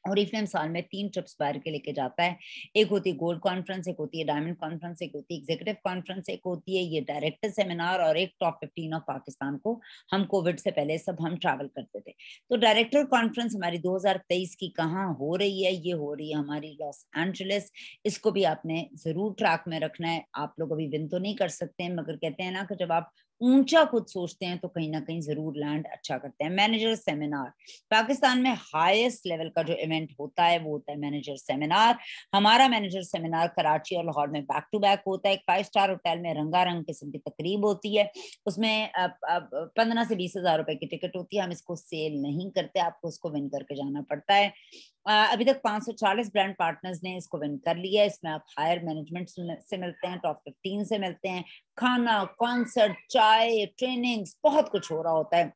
और इफ्लेम साल में तीन ट्रिप्स बाहर के लेके जाता है एक होती है गोल्ड कॉन्फ्रेंस एक होती है डायमंड कॉन्फ्रेंस एक होती है एग्जीक्यूटिव कॉन्फ्रेंस एक होती है ये डायरेक्टर सेमिनार और एक टॉप फिफ्टीन ऑफ पाकिस्तान को हम कोविड से पहले सब हम ट्रैवल करते थे तो डायरेक्टर कॉन्फ्रेंस हमारी 2023 की कहाँ हो रही है ये हो रही है हमारी लॉस एंजलिस इसको भी आपने जरूर ट्रैक में रखना है आप लोग अभी विन तो नहीं कर सकते मगर कहते हैं ना कि जब आप ऊंचा कुछ सोचते हैं तो कहीं ना कहीं जरूर लैंड अच्छा करते हैं मैनेजर सेमिनार पाकिस्तान में हाईएस्ट लेवल का जो इवेंट होता है वो होता है मैनेजर सेमिनार हमारा मैनेजर सेमिनार कराची और लाहौर में बैक टू बैक होता है एक फाइव स्टार होटल में रंगारंग किस्म की तकरीब होती है उसमें पंद्रह से बीस हजार रुपए की टिकट होती है हम इसको सेल नहीं करते आपको उसको विन करके जाना पड़ता है अभी तक 540 ब्रांड पार्टनर्स ने इसको विन कर लिया है इसमें आप हायर मैनेजमेंट से मिलते हैं टॉप फिफ्टीन से मिलते हैं खाना कॉन्सर्ट चाय ट्रेनिंग्स बहुत कुछ हो रहा होता है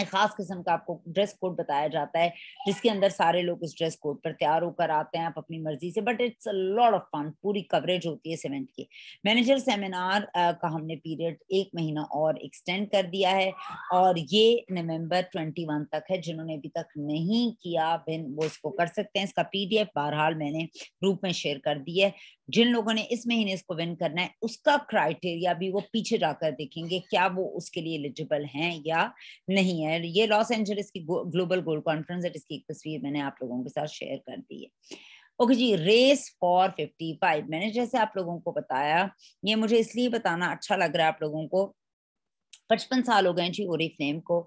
एक खास किस्म का आपको ड्रेस कोड बताया जाता है जिसके अंदर सारे लोग इस ड्रेस कोड पर तैयार होकर आते हैं आप अपनी मर्जी से but it's lot of fun पूरी कवरेज होती है इस इवेंट की मैनेजर सेमिनार का हमने पीरियड एक महीना और एक्सटेंड कर दिया है और ये नवंबर 21 तक है जिन्होंने अभी तक नहीं किया बिन वो इसको कर सकते हैं इसका पी बहरहाल मैंने ग्रुप में शेयर कर दी है जिन लोगों ने इस महीने इसको विन करना है उसका क्राइटेरिया भी वो पीछे जाकर देखेंगे क्या वो उसके लिए एलिजिबल हैं या नहीं है है ये लॉस एंजलिस की ग्लोबल गोल्ड कॉन्फ्रेंस है जिसकी एक तस्वीर मैंने आप लोगों के साथ शेयर कर दी है ओके okay जी रेस फॉर फिफ्टी फाइव मैंने जैसे आप लोगों को बताया ये मुझे इसलिए बताना अच्छा लग रहा है आप लोगों को पचपन साल हो गए जी ओरी फ्लेम को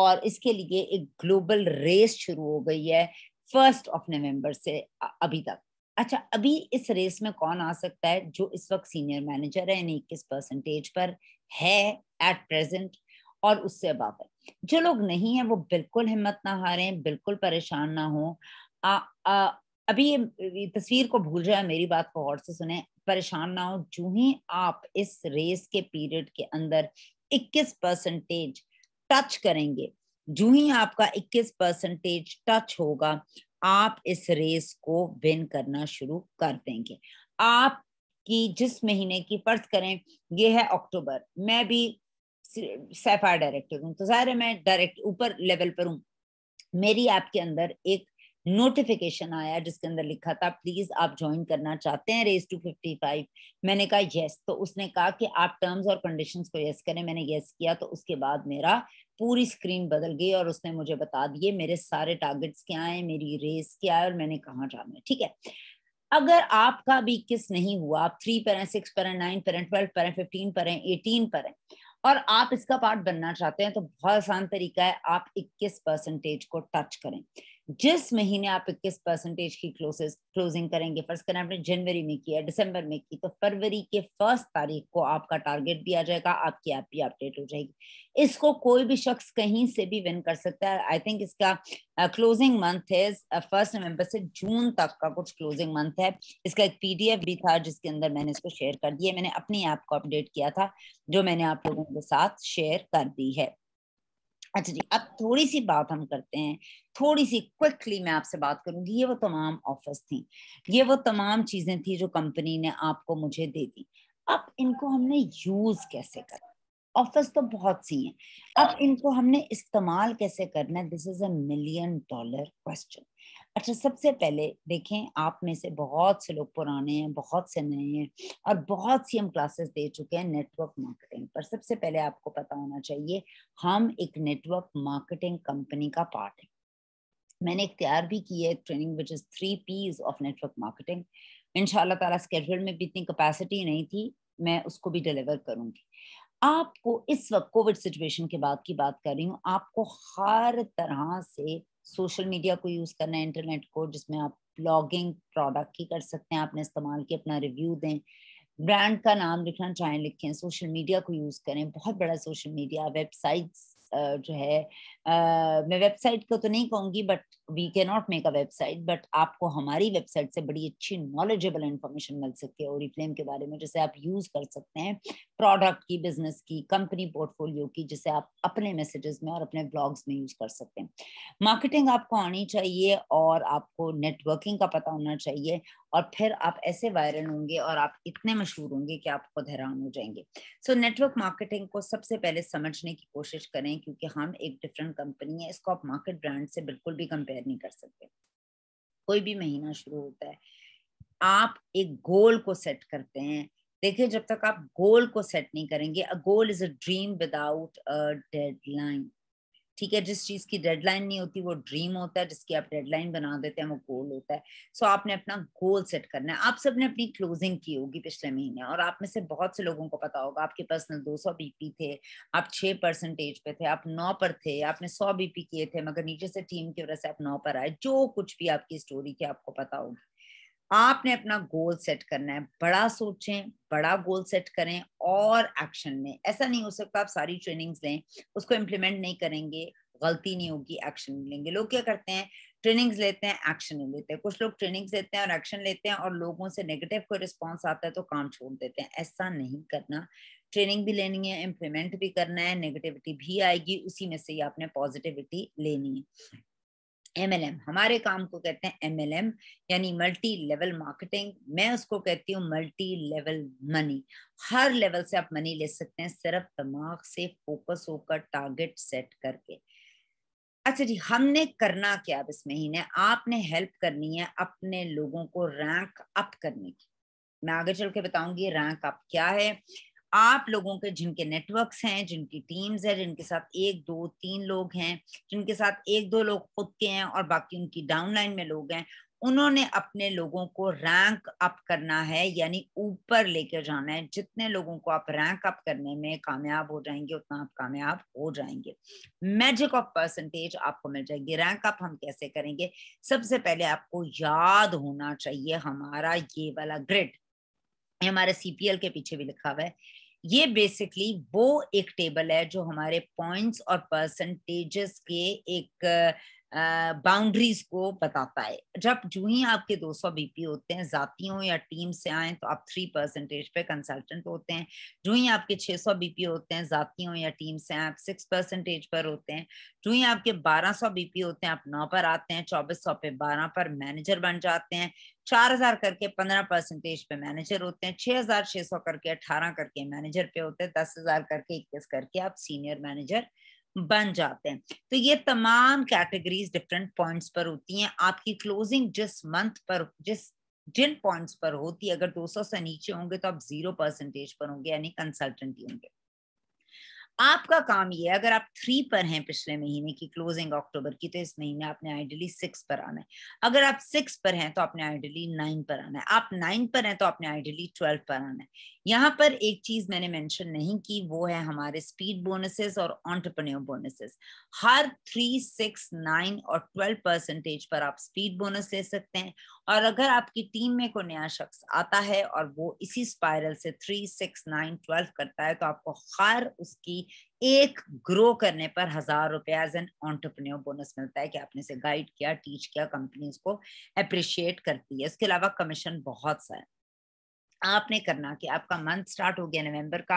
और इसके लिए एक ग्लोबल रेस शुरू हो गई है फर्स्ट ऑफ नवंबर से अभी तक अच्छा अभी इस रेस में कौन आ सकता है जो इस वक्त सीनियर मैनेजर है यानी इक्कीस परसेंटेज पर है एट प्रेजेंट और उससे वापस जो लोग नहीं है वो बिल्कुल हिम्मत ना हारें बिल्कुल परेशान ना हो आ, आ, अभी ये तस्वीर को भूल जाए मेरी बात को और से सुने परेशान ना हो जो ही आप इस रेस के पीरियड के अंदर 21 परसेंटेज टच करेंगे जो ही आपका 21 परसेंटेज टच होगा आप इस रेस को विन करना शुरू कर देंगे आप की जिस महीने की फर्ज करें ये है अक्टूबर मैं भी सैफा डायरेक्टर हूँ तो ज़ाहिर है मैं डायरेक्ट ऊपर लेवल पर हूँ मेरी ऐप के अंदर एक नोटिफिकेशन आया जिसके अंदर लिखा था प्लीज आप ज्वाइन करना चाहते हैं रेस टू फिफ्टी फाइव मैंने कहा यस तो उसने कहा कि आप टर्म्स और कंडीशन को यस करें मैंने यस किया तो उसके बाद मेरा पूरी स्क्रीन बदल गई और उसने मुझे बता दिए मेरे सारे टारगेट्स क्या हैं मेरी रेस क्या है और मैंने कहाँ जाना है ठीक है अगर आपका भी किस नहीं हुआ आप थ्री पर हैं सिक्स पर हैं नाइन पर हैं ट्वेल्व पर हैं फिफ्टीन पर हैं एटीन पर हैं और आप इसका पार्ट बनना चाहते हैं तो बहुत आसान तरीका है आप 21 परसेंटेज को टच करें जिस महीने आप इक्कीस परसेंटेज की क्लोजेस क्लोजिंग करेंगे फर्स्ट करें आपने जनवरी में किया दिसंबर में की तो फरवरी के फर्स्ट तारीख को आपका टारगेट दिया जाएगा आपकी ऐप भी अपडेट हो जाएगी इसको कोई भी शख्स कहीं से भी विन कर सकता है आई थिंक इसका क्लोजिंग मंथ है फर्स्ट नवंबर से जून तक का कुछ क्लोजिंग मंथ है इसका एक पीडीएफ भी था जिसके अंदर मैंने इसको शेयर कर दिया मैंने अपनी ऐप को अपडेट किया था जो मैंने आप लोगों के साथ शेयर कर दी है अच्छा जी अब थोड़ी सी बात हम करते हैं थोड़ी सी क्विकली मैं आपसे बात करूंगी ये वो तमाम ऑफर्स थी ये वो तमाम चीजें थी जो कंपनी ने आपको मुझे दे दी अब इनको हमने यूज कैसे करना ऑफर्स तो बहुत सी हैं अब इनको हमने इस्तेमाल कैसे करना है this is a million dollar question अच्छा सबसे पहले देखें आप में से बहुत से लोग पुराने हैं बहुत से नए हैं और बहुत सी हम क्लासेस दे चुके हैं नेटवर्क मार्केटिंग पर सबसे पहले आपको पता होना चाहिए हम एक नेटवर्क मार्केटिंग कंपनी का पार्ट है मैंने इख्तियार भी की है एक training which is three Ps of network marketing इन तला स्केड्यूल में भी इतनी कैपेसिटी नहीं थी मैं उसको भी डिलीवर करूंगी आपको इस वक्त कोविड सिचुएशन के बाद की बात कर रही हूँ आपको हर तरह से सोशल मीडिया को यूज़ करना है इंटरनेट को जिसमें आप ब्लॉगिंग प्रोडक्ट की कर सकते हैं आपने इस्तेमाल किया अपना रिव्यू दें ब्रांड का नाम लिखना चाहें लिखें सोशल मीडिया को यूज़ करें बहुत बड़ा सोशल मीडिया वेबसाइट्स जो है मैं वेबसाइट को तो नहीं कहूंगी but we can not make a website but आपको हमारी वेबसाइट से बड़ी अच्छी नॉलेजेबल इन्फॉर्मेशन मिल सकती है और के बारे में जिसे आप यूज़ कर सकते हैं प्रोडक्ट की बिजनेस की कंपनी पोर्टफोलियो की जिसे आप अपने मैसेजेस में और अपने ब्लॉग्स में यूज़ कर सकते हैं मार्केटिंग आपको आनी चाहिए और आपको नेटवर्किंग का पता होना चाहिए और फिर आप ऐसे वायरल होंगे और आप इतने मशहूर होंगे कि आप खुद हैरान हो जाएंगे सो नेटवर्क मार्केटिंग को सबसे पहले समझने की कोशिश करें क्योंकि हम एक डिफरेंट कंपनी है इसको आप मार्केट ब्रांड से बिल्कुल भी कंपेयर नहीं कर सकते कोई भी महीना शुरू होता है आप एक गोल को सेट करते हैं देखिए जब तक आप गोल को सेट नहीं करेंगे a goal is a dream without a deadline ठीक है जिस चीज की डेडलाइन नहीं होती वो ड्रीम होता है जिसकी आप डेडलाइन बना देते हैं वो गोल होता है सो so, आपने अपना गोल सेट करना है आप सबने अपनी क्लोजिंग की होगी पिछले महीने और आप में से बहुत से लोगों को पता होगा आपके पर्सनल 200 बीपी थे आप 6 परसेंटेज पे थे आप 9 पर थे आपने 100 बीपी किए थे मगर नीचे से टीम की वजह से आप 9 पर आए जो कुछ भी आपकी स्टोरी थी आपको पता होगी आपने अपना गोल सेट करना है बड़ा सोचें बड़ा गोल सेट करें और एक्शन में ऐसा नहीं हो सकता आप सारी ट्रेनिंग्स लें उसको इम्प्लीमेंट नहीं करेंगे गलती नहीं होगी एक्शन नहीं लेंगे लोग क्या करते हैं ट्रेनिंग्स लेते हैं एक्शन नहीं लेते हैं कुछ लोग ट्रेनिंग्स लेते हैं और एक्शन लेते हैं और लोगों से नेगेटिव कोई रिस्पॉन्स आता है तो काम छोड़ देते हैं ऐसा नहीं करना ट्रेनिंग भी लेनी है इम्प्लीमेंट भी करना है नेगेटिविटी भी आएगी उसी में से ही आपने पॉजिटिविटी लेनी है एमएलएम हमारे काम को कहते हैं एमएलएम यानी मल्टी लेवल मार्केटिंग मैं उसको कहती हूँ मल्टी लेवल मनी हर लेवल से आप मनी ले सकते हैं सिर्फ दिमाग से फोकस होकर टारगेट सेट करके अच्छा जी हमने करना क्या अब इस महीने आपने हेल्प करनी है अपने लोगों को रैंक अप करने की मैं आगे चल के बताऊंगी रैंक अप क्या है आप लोगों के जिनके नेटवर्क्स हैं जिनकी टीम्स है जिनके साथ एक दो तीन लोग हैं जिनके साथ एक दो लोग खुद के हैं और बाकी उनकी डाउनलाइन में लोग हैं उन्होंने अपने लोगों को रैंक अप करना है यानी ऊपर लेकर जाना है जितने लोगों को आप रैंक अप करने में कामयाब हो जाएंगे उतना आप कामयाब हो जाएंगे मैजिक ऑफ परसेंटेज आपको मिल जाएगी रैंक अप हम कैसे करेंगे सबसे पहले आपको याद होना चाहिए हमारा ये वाला ग्रिड ये हमारे सीपीएल के पीछे भी लिखा हुआ है ये बेसिकली वो एक टेबल है जो हमारे पॉइंट्स और परसेंटेजेस के एक बाउंड्रीज को बताता है जब जो ही आपके 200 बीपी होते हैं जातियों या टीम से आए तो आप थ्री परसेंटेज पे कंसल्टेंट होते हैं जो ही आपके 600 बीपी होते हैं जातियों या टीम से आए आप सिक्स परसेंटेज पर होते हैं जो ही आपके 1200 बीपी होते हैं आप नौ पर आते हैं 2400 पे 12 पर मैनेजर बन जाते हैं चार हजार करके पंद्रह परसेंटेज पे मैनेजर होते हैं छह हजार छह सौ करके अठारह करके मैनेजर पे होते हैं दस हजार करके इक्कीस करके आप सीनियर मैनेजर बन जाते हैं तो ये तमाम कैटेगरीज डिफरेंट पॉइंट्स पर होती हैं आपकी क्लोजिंग जिस मंथ पर जिस जिन पॉइंट्स पर होती है अगर 200 से नीचे होंगे तो आप जीरो परसेंटेज पर होंगे यानी कंसल्टेंट ही होंगे आपका काम ये है अगर आप थ्री पर हैं पिछले महीने की क्लोजिंग अक्टूबर की तो इस महीने आपने आइडियली सिक्स पर आना है अगर आप सिक्स पर हैं तो आपने आइडियली नाइन पर आना है आप नाइन पर हैं तो आपने आइडियली ट्वेल्व पर आना है यहाँ पर एक चीज मैंने मेंशन नहीं की वो है हमारे स्पीड बोनसेस और ऑन्टरप्रन्योर बोनसेस हर थ्री सिक्स नाइन और ट्वेल्व परसेंटेज पर आप स्पीड बोनस ले सकते हैं और अगर आपकी टीम में कोई नया शख्स आता है और वो इसी स्पायरल से थ्री सिक्स नाइन ट्वेल्व करता है तो आपको हर उसकी एक ग्रो करने पर हजार रुपया एज एन ऑन्टरप्रन्योर बोनस मिलता है कि आपने इसे गाइड किया टीच किया कंपनी उसको अप्रिशिएट करती है इसके अलावा कमीशन बहुत सा है आपने करना कि आपका मंथ स्टार्ट हो गया नवंबर का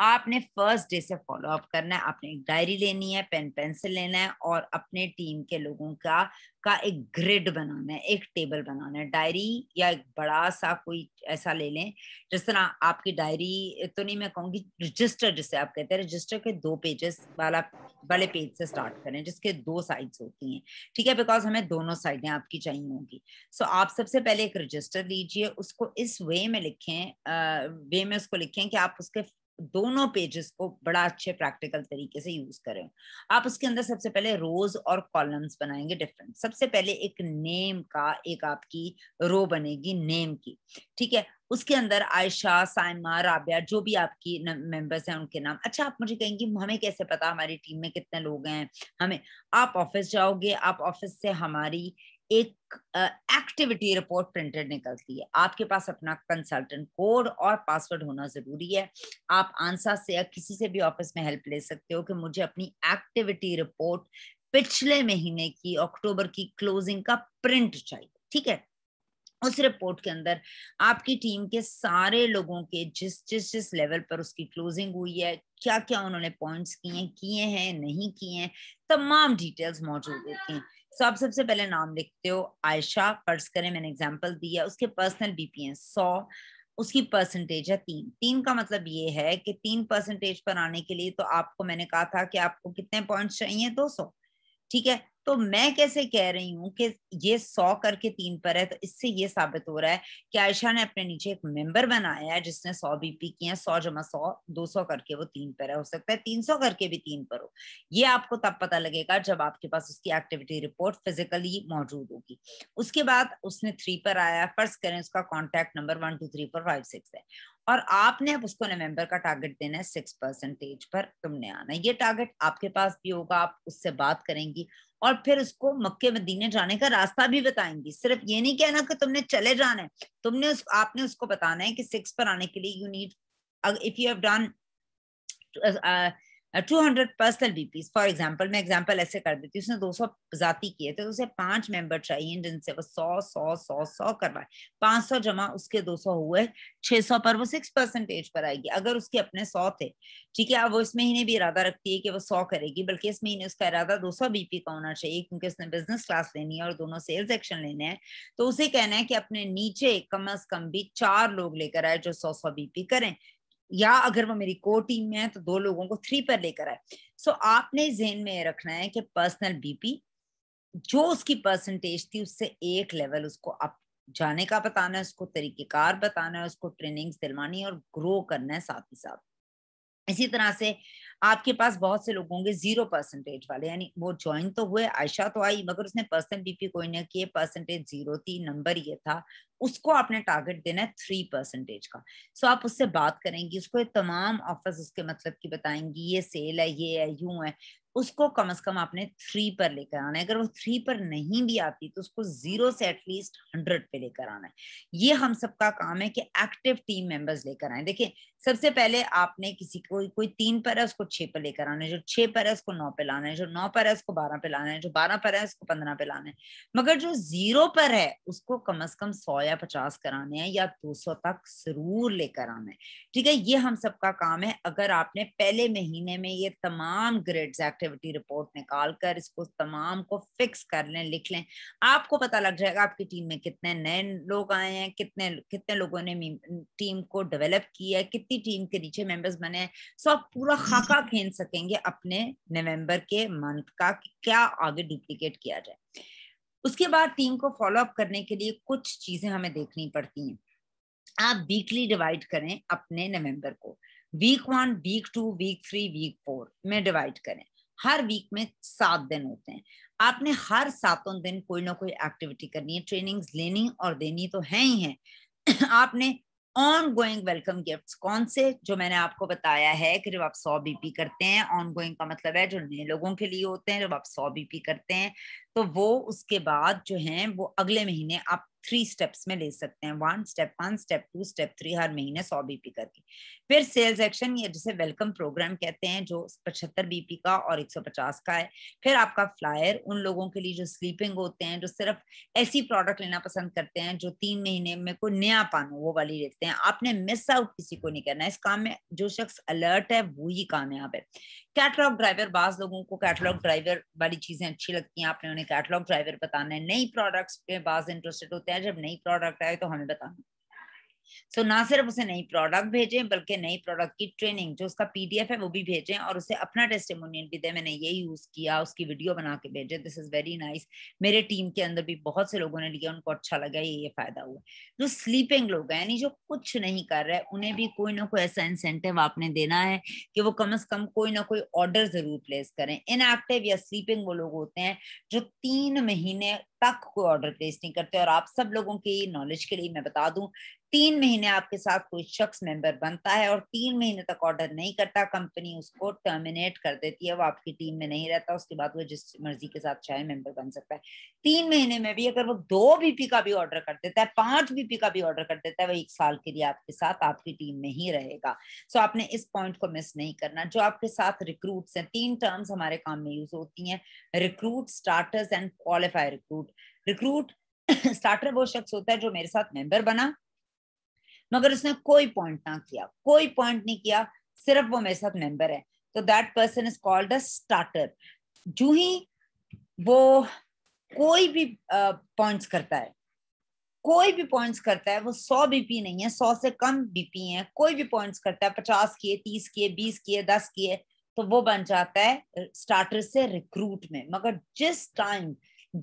आपने फर्स्ट डे से फॉलो अप करना है आपने एक डायरी लेनी है पेन पेंसिल लेना है और अपने टीम के लोगों का का एक ग्रिड बनाना है एक टेबल बनाना है डायरी या एक बड़ा सा कोई ऐसा ले लें जिस तरह आपकी डायरी तो नहीं मैं कहूँगी रजिस्टर जिसे आप कहते हैं रजिस्टर के दो पेजेस वाला वाले पेज से स्टार्ट करें जिसके दो साइड्स होती हैं ठीक है बिकॉज हमें दोनों साइडें आपकी चाहिए होंगी सो so, आप सबसे पहले एक रजिस्टर लीजिए उसको इस वे में लिखें वे में उसको लिखें कि आप उसके दोनों पेजेस को बड़ा अच्छे प्रैक्टिकल तरीके से यूज करें आप उसके अंदर सबसे पहले रोज और कॉलम्स बनाएंगे डिफरेंट सबसे पहले एक नेम का एक आपकी रो बनेगी नेम की ठीक है उसके अंदर आयशा साइमा राबिया जो भी आपकी मेंबर्स हैं उनके नाम अच्छा आप मुझे कहेंगे हमें कैसे पता हमारी टीम में कितने लोग हैं हमें आप ऑफिस जाओगे आप ऑफिस से हमारी एक एक्टिविटी रिपोर्ट प्रिंटेड निकलती है आपके पास अपना कंसल्टेंट कोड और पासवर्ड होना जरूरी है आप आंसर से या किसी से भी ऑफिस में हेल्प ले सकते हो कि मुझे अपनी एक्टिविटी रिपोर्ट पिछले महीने की अक्टूबर की क्लोजिंग का प्रिंट चाहिए ठीक है उस रिपोर्ट के अंदर आपकी टीम के सारे लोगों के जिस जिस जिस लेवल पर उसकी क्लोजिंग हुई है क्या क्या उन्होंने पॉइंट्स किए किए हैं नहीं किए हैं तमाम डिटेल्स मौजूद होती हैं सो तो आप सबसे पहले नाम लिखते हो आयशा पर्स करें मैंने एग्जाम्पल दिया उसके पर्सनल बीपीए सौ उसकी परसेंटेज है तीन तीन का मतलब ये है कि तीन परसेंटेज पर आने के लिए तो आपको मैंने कहा था कि आपको कितने पॉइंट्स चाहिए दो सौ ठीक है तो मैं कैसे कह रही हूँ कि ये सौ करके तीन पर है तो इससे ये साबित हो रहा है कि आयशा ने अपने नीचे एक मेंबर बनाया है जिसने सौ बीपी किए हैं सौ जमा सौ दो सौ करके वो तीन पर है हो सकता है तीन सौ करके भी तीन पर हो ये आपको तब पता लगेगा जब आपके पास उसकी एक्टिविटी रिपोर्ट फिजिकली मौजूद होगी उसके बाद उसने थ्री पर आया फर्स्ट करें उसका contact number one two three four five six है और आपने उसको नवंबर का टारगेट देना है सिक्स परसेंटेज पर तुमने आना ये टारगेट आपके पास भी होगा आप उससे बात करेंगी और फिर उसको मक्के मदीने जाने का रास्ता भी बताएंगी सिर्फ ये नहीं कहना कि तुमने चले जाना है तुमने उस आपने उसको बताना है कि सिक्स पर आने के लिए you need if you have done two hundred personal BP for example मैं एग्जाम्पल ऐसे कर देती हूँ उसने दो सौ जाती किए थे तो उसे पांच मेंबर चाहिए जिनसे वो सौ सौ सौ सौ करवाए पांच सौ जमा उसके दो सौ हुए छह सौ पर वो सिक्स परसेंटेज पर आएगी अगर उसके अपने सौ थे ठीक है अब वो इस महीने भी इरादा रखती है कि वो सौ करेगी बल्कि इस महीने उसका इरादा दो सौ बीपी का होना चाहिए क्योंकि उसने बिजनेस क्लास लेनी है और दोनों सेल्स एक्शन लेने हैं तो उसे कहना है कि अपने नीचे कम अज कम भी चार लोग लेकर आए जो सौ सौ बीपी करें या अगर वो मेरी को टीम में है तो दो लोगों को थ्री पर लेकर आए सो so, आपने जेन में रखना है कि पर्सनल बीपी जो उसकी परसेंटेज थी उससे एक लेवल उसको अप जाने का बताना है उसको तरीकेकार बताना है उसको ट्रेनिंग्स दिलवानी और ग्रो करना है साथ ही साथ इसी तरह से आपके पास बहुत से लोग होंगे जीरो परसेंटेज वाले यानी वो ज्वाइन तो हुए आयशा तो आई मगर उसने पर्सनल बीपी कोई ना किए परसेंटेज जीरो थी नंबर ये था उसको आपने टारगेट देना है थ्री परसेंटेज का सो आप उससे बात करेंगी उसको तमाम ऑफर्स उसके मतलब की बताएंगी ये सेल है ये है यूं है उसको कम से कम आपने थ्री पर लेकर आना है अगर वो थ्री पर नहीं भी आती तो उसको जीरो से एटलीस्ट हंड्रेड पे लेकर आना है ये हम सबका काम है कि एक्टिव टीम मेंबर्स लेकर आए देखिए सबसे पहले आपने किसी को कोई तीन पर है उसको छह पर लेकर आना है जो छह पर है उसको नौ पे लाना है जो नौ पर है उसको बारह पे लाना है जो बारह पर है उसको पंद्रह पे लाना है मगर जो जीरो पर है उसको कम अज कम सौ या पचास कराने हैं या दो सौ तक जरूर लेकर आना है ठीक है ये हम सबका काम है अगर आपने पहले महीने में ये तमाम ग्रेड्स एक्टिव एक्टिविटी रिपोर्ट निकाल कर इसको तमाम को फिक्स कर लें लिख लें आपको पता लग जाएगा आपकी टीम में कितने नए लोग आए हैं कितने कितने लोगों ने टीम को डेवलप किया है कितनी टीम के नीचे मेंबर्स बने हैं सो आप पूरा खाका खेल सकेंगे अपने नवम्बर के मंथ का क्या आगे डुप्लीकेट किया जाए उसके बाद टीम को फॉलो अप करने के लिए कुछ चीजें हमें देखनी पड़ती हैं आप वीकली डिवाइड करें अपने नवंबर को week one week two week three week four में डिवाइड करें हर वीक में सात दिन होते हैं आपने हर सातों दिन कोई ना कोई एक्टिविटी करनी है ट्रेनिंग्स लेनी और देनी तो है ही है <clears throat> आपने ऑन गोइंग वेलकम गिफ्ट कौन से जो मैंने आपको बताया है कि जब आप सौ बीपी करते हैं ऑन गोइंग का मतलब है जो नए लोगों के लिए होते हैं जब आप सौ बीपी करते हैं तो वो उसके बाद जो है वो अगले महीने आप थ्री स्टेप्स में ले सकते हैं one step one step two step three हर महीने सौ बीपी करके फिर सेल्स एक्शन ये जिसे वेलकम प्रोग्राम कहते हैं जो पचहत्तर बीपी का और एक सौ पचास का है फिर आपका फ्लायर उन लोगों के लिए जो स्लीपिंग होते हैं जो सिर्फ ऐसी प्रोडक्ट लेना पसंद करते हैं जो तीन महीने में कोई नया पान वो वाली लेते हैं आपने मिस आउट किसी को नहीं करना इस काम में जो शख्स अलर्ट है वो ही कामयाब है कैटलॉग ड्राइवर बाज लोगों को कैटलॉग ड्राइवर वाली चीजें अच्छी लगती हैं आपने उन्हें कैटलॉग ड्राइवर बताना है नई प्रोडक्ट्स में बाज इंटरेस्टेड होते हैं जब नई प्रोडक्ट आए तो हमें बताना सो so, ना सिर्फ उसे नई प्रोडक्ट भेजें बल्कि नई प्रोडक्ट की ट्रेनिंग जो उसका पीडीएफ है वो भी भेजें और उसे अपना टेस्टिमोनियल भी दें मैंने ये यूज किया उसकी वीडियो बना के भेजें दिस इज वेरी नाइस मेरे टीम के अंदर भी बहुत से लोगों ने लिया उनको अच्छा लगा ये ये फायदा हुआ जो स्लीपिंग लोग हैं यानी जो कुछ नहीं कर रहे उन्हें भी कोई ना कोई ऐसा इंसेंटिव आपने देना है कि वो कम अज कम कोई ना कोई ऑर्डर जरूर प्लेस करें इन एक्टिव या स्लीपिंग वो लोग होते हैं जो तीन महीने तक कोई ऑर्डर प्लेस नहीं करते और आप सब लोगों की नॉलेज के लिए मैं बता दूं तीन महीने आपके साथ कोई शख्स मेंबर बनता है और तीन महीने तक ऑर्डर नहीं करता कंपनी उसको टर्मिनेट कर देती है वो आपकी टीम में नहीं रहता उसके बाद वो जिस मर्जी के साथ चाहे मेंबर बन सकता है तीन महीने में भी अगर वो दो बीपी का भी ऑर्डर कर देता है पांच बीपी का भी ऑर्डर कर देता है वो एक साल के लिए आपके साथ आपकी टीम में ही रहेगा सो आपने इस पॉइंट को मिस नहीं करना जो आपके साथ रिक्रूट्स हैं तीन टर्म्स हमारे काम में यूज होती हैं recruit starters and qualify recruit recruit starter वो शख्स होता है जो मेरे साथ मेंबर बना मगर उसने कोई पॉइंट ना किया कोई पॉइंट नहीं किया सिर्फ वो मेरे साथ मेंबर है तो that person is called a starter जू ही वो कोई भी पॉइंट्स करता है कोई भी पॉइंट्स करता है वो सौ बीपी नहीं है सौ से कम बीपी है कोई भी पॉइंट्स करता है पचास किए तीस किए बीस किए दस किए तो वो बन जाता है स्टार्टर से रिक्रूट में मगर जिस टाइम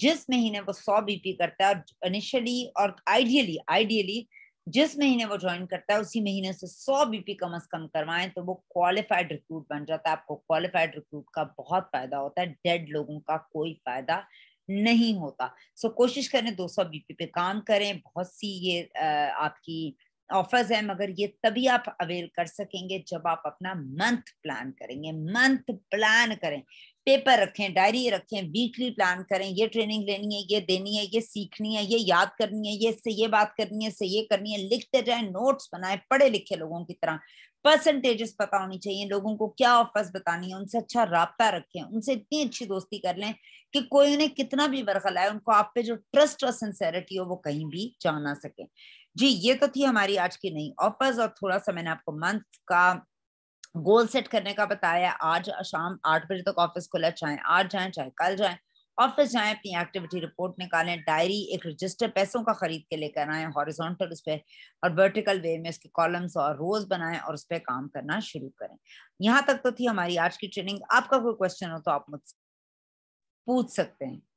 जिस महीने वो सौ बीपी करता है इनिशियली और आइडियली आइडियली जिस महीने वो ज्वाइन करता है उसी महीने से सौ बीपी कम अज कम करवाएं तो वो क्वालिफाइड रिक्रूट बन जाता है आपको क्वालिफाइड रिक्रूट का बहुत फायदा होता है डेड लोगों का कोई फायदा नहीं होता सो so, कोशिश करें 200 बीपी पे काम करें बहुत सी ये आपकी ऑफर्स है मगर ये तभी आप अवेल कर सकेंगे जब आप अपना मंथ प्लान करेंगे मंथ प्लान करें पेपर रखें डायरी रखें वीकली प्लान करें ये ट्रेनिंग लेनी है ये देनी है ये सीखनी है ये याद करनी है ये इससे ये बात करनी है इससे ये करनी है लिखते जाए नोट्स बनाए पढ़े लिखे लोगों की तरह परसेंटेजेस पता होनी चाहिए लोगों को क्या ऑफर्स बतानी है उनसे अच्छा रबता रखें उनसे इतनी अच्छी दोस्ती कर लें कि कोई उन्हें कितना भी बरखलाए उनको आप पे जो ट्रस्ट और सिंसेरिटी हो वो कहीं भी जा ना सके जी ये तो थी हमारी आज की नई ऑफर्स और थोड़ा सा मैंने आपको मंथ का गोल सेट करने का बताया आज शाम आठ बजे तक ऑफिस खुला चाहे आज जाए चाहे कल जाए ऑफिस जाए अपनी एक्टिविटी रिपोर्ट निकालें डायरी एक रजिस्टर पैसों का खरीद के लेकर आए हॉरिजॉन्टल उस पर और वर्टिकल वे में उसके कॉलम्स और रोज बनाएं और उस पर काम करना शुरू करें यहाँ तक तो थी हमारी आज की ट्रेनिंग आपका कोई क्वेश्चन हो तो आप मुझसे पूछ सकते हैं